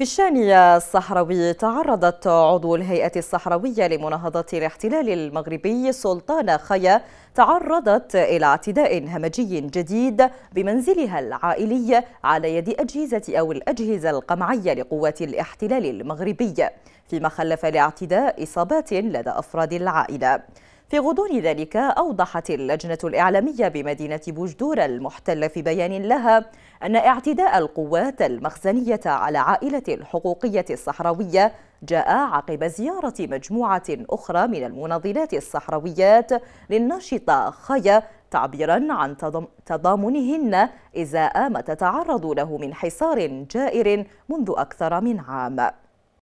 في الشانية الصحراوي تعرضت عضو الهيئة الصحراوية لمناهضة الاحتلال المغربي سلطان خيا تعرضت إلى اعتداء همجي جديد بمنزلها العائلي على يد أجهزة أو الأجهزة القمعية لقوات الاحتلال المغربي فيما خلف لاعتداء إصابات لدى أفراد العائلة في غضون ذلك أوضحت اللجنة الإعلامية بمدينة بوجدور المحتلة في بيان لها أن اعتداء القوات المخزنية على عائلة الحقوقية الصحراوية جاء عقب زيارة مجموعة أخرى من المناضلات الصحراويات للناشطة خيا تعبيرا عن تضامنهن إزاء ما تتعرض له من حصار جائر منذ أكثر من عام